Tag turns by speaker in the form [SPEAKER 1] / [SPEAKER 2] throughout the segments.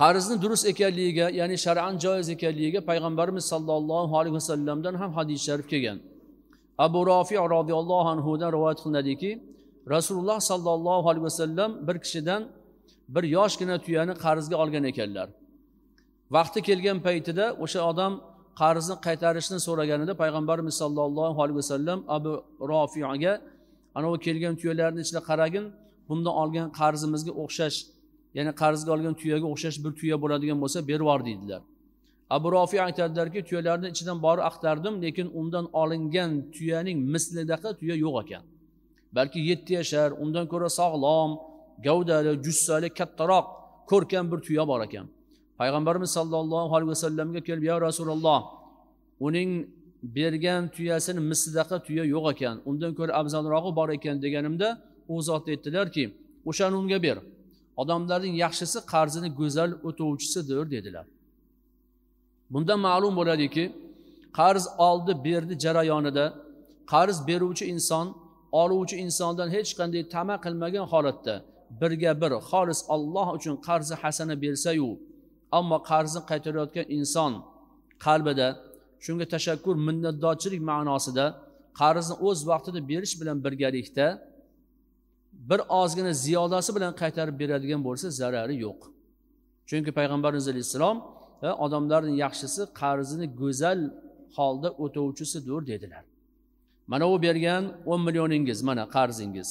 [SPEAKER 1] qarzni durust ekanligiga ya'ni shar'an joiz ekanligiga payg'ambarimiz sollallohu alayhi vasallamdan ham hadis sharif kelgan abu rofi roziyallohu anhudan rivoyat qilinadiki rasululloh sollallohu alayhi vasallam bir kishidan bir yoshgina tuyani qarzga olgan ekanlar vaqti kelgan paytida o'sha odam qarzni qaytarishni so'raganida payg'ambarimiz sollallohu alayhi vasallam abu rofiyaga anavi kelgan tuyalarni ichida qaragin bundan olgan qarzimizga o'xshash ya'ni qarzga olgan tuyaga o'xshash bir tuya bo'ladigan bo'lsa berib yubor deydilar abu rofiy aytadilarki tuyalarni ichidan borib axtardim lekin undan olingan tuyaning mislidaqa tuya yo'q ekan balki yetti yashar undan ko'ra sog'lom gavdali jussali kattaroq ko'rkam bir tuya bor ekan payg'ambarimiz sollallohu alayhi vasallamga kelib yo rasululloh uning bergan tuyasini mislidaqa tuya yo'q ekan undan ko'ra afzalrog'i bor ekan deganimda u zot aytdilarki o'shani unga ber odamlarning yaxshisi qarzini go'zal o'tovchisidir dedilar bundan ma'lum bo'ladiki qarz oldi berdi jarayonida qarz beruvchi inson oluvchi insondan hech qanday tama qilmagan holatda birga bir xolis olloh uchun qarzi hasana bersayu ammo qarzni qaytarayotgan inson qalbida shunga tashakkur minnatdorchilik ma'nosida qarzni o'z vaqtida berish bilan birgalikda bir ozgina ziyodasi bilan qaytarib beradigan bo'lsa zarari yo'q chunki payg'ambarimiz alayhissalom e, odamlarni yaxshisi qarzini go'zal holda o'tovchisidir dedilar mana u bergan o'n millioningiz mana qarzingiz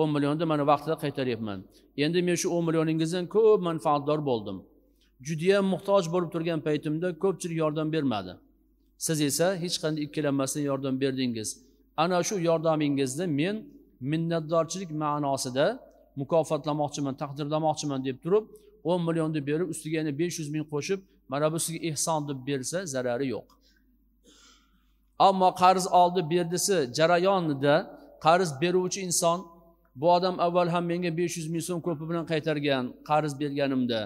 [SPEAKER 1] o'n millionni mana vaqtida qaytaryapman endi men shu o'n millioningizdan ko'p manfaatdor bo'ldim judayam muhtoj bo'lib turgan paytimda ko'pchilik yordam bermadi siz esa hech qanday ikkilanmasdan yordam berdingiz ana shu yordamingizni men minnatdorchilik ma'nosida mukofotlamoqchiman taqdirlamoqchiman deb turib o'n million deb berib ustiga yana besh yuz ming qo'shib mana bu sizga ehson deb bersa zarari yo'q ammo qarz oldi berdisi jarayonida qarz beruvchi inson bu odam avval ham menga besh yuz ming so'm ko'pi bilan qaytargan qarz berganimda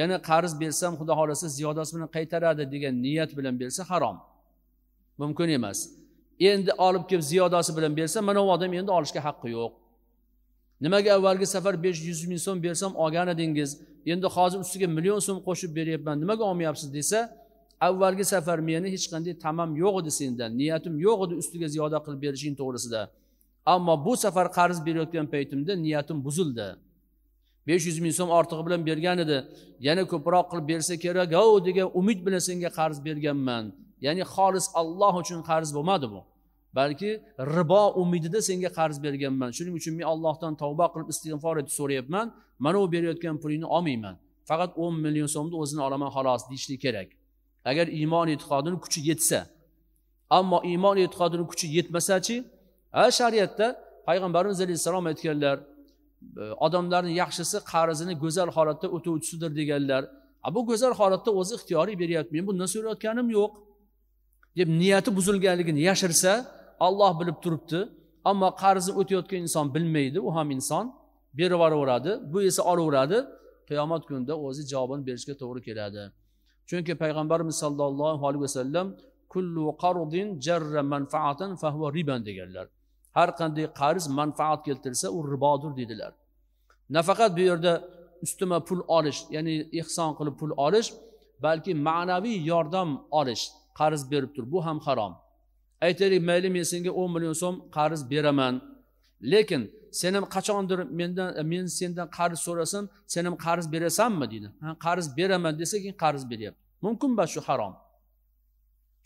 [SPEAKER 1] yana qarz bersam xudo xohlasa ziyodasi bilan qaytaradi degan niyat bilan bersa harom mumkin emas endi olib kelib ziyodasi bilan bersa mana bu odam endi olishga haqqi yo'q nimaga avvalgi safar besh yuz ming so'm bersam olgan edingiz endi hozir ustiga million so'm qo'shib beryapman nimaga olmayapsiz desa avvalgi safar meni hech qanday tamam yo'q edi sendan niyatim yo'q edi ustiga ziyoda qilib berishing to'g'risida ammo bu safar qarz berayotgan paytimda niyatim buzildi besh yuz ming so'm ortig'i bilan bergan edi yana ko'proq qilib bersa kerak ov degan umid bilan senga qarz berganman ya'ni xolis olloh uchun qarz bo'lmadi bu balki ribo umidida senga qarz berganman shuning uchun men ollohdan tavba qilib istig'for etib so'rayapman mana u berayotgan pulingni olmayman faqat o'n million so'mni o'zini olaman xolos deyishlik kerak agar iymon e'tiqodini kuchi yetsa ammo iymon e'tiqodini kuchi yetmasachi a shariatda payg'ambarimiz alayhissalom aytganlar e, odamlarni yaxshisi qarzini go'zal holatda o'tovchisidir deganlar bu go'zal holatda o'zi ixtiyoriy beryapti men bundan so'rayotganim yo'q deb niyati buzilganligini yashirsa olloh bilib turibdi ammo qarzni o'tayotgan inson bilmaydi u ham inson berib yuboraveradi bu esa olaveradi qiyomat kunida o'zi javobini berishga to'g'ri keladi chunki payg'ambarimiz sollallohu alayhi vasallam kullu qardin jarra manfaatan fahuva riban deganlar har qanday qarz manfaat keltirsa u ribodir dedilar nafaqat bu yerda ustima pul olish ya'ni ehson qilib pul olish balki ma'naviy yordam olish qarz tur bu ham harom aytaylik mayli men senga o'n million so'm qarz beraman lekin sen ham qachondir mendan men sendan qarz so'rasam sen ham qarz berasanmi deydi ha qarz beraman desa keyin qarz beryapti mumkin ba shu harom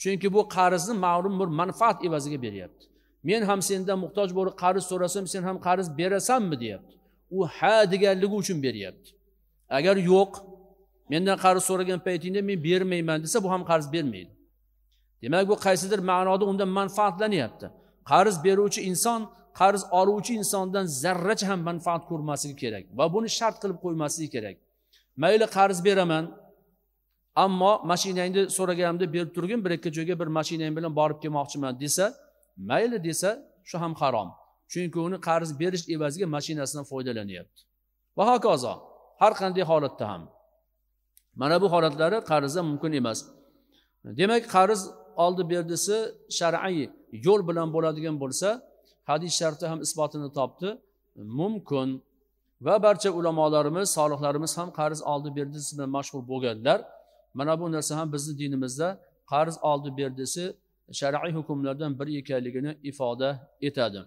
[SPEAKER 1] chunki bu qarzni ma'lum bir manfaat evaziga beryapti men ham sendan muhtoj bo'lib qarz so'rasam sen ham qarz berasanmi deyapti u ha deganligi uchun beryapti agar yo'q mendan qarz so'ragan paytingda men bermayman desa bu ham qarz bermaydi demak bu qaysidir ma'noda undan manfaatlanyapti qarz beruvchi inson qarz oluvchi insondan zarracha ham manfaat ko'rmasligi kerak va buni shart qilib qo'ymasligi kerak mayli qarz beraman ammo mashinangni so'raganimda berib turgin bir ikki joyga bir mashinang bilan borib kelmoqchiman desa mayli desa shu ham harom chunki uni qarz berish evaziga mashinasidan foydalanyapti va hokazo har qanday holatda ham mana bu holatlari qarzda mumkin emas demak qarz oldi berdisi shar'iy yo'l bilan bo'ladigan bo'lsa hadis sharti ham isbotini topdi mumkin va barcha ulamolarimiz solihlarimiz ham qarz oldi berdisi bilan mashg'ul bo'lganlar mana bu narsa ham bizni dinimizda qarz oldi berdisi shar'iy hukmlardan biri ekanligini ifoda etadi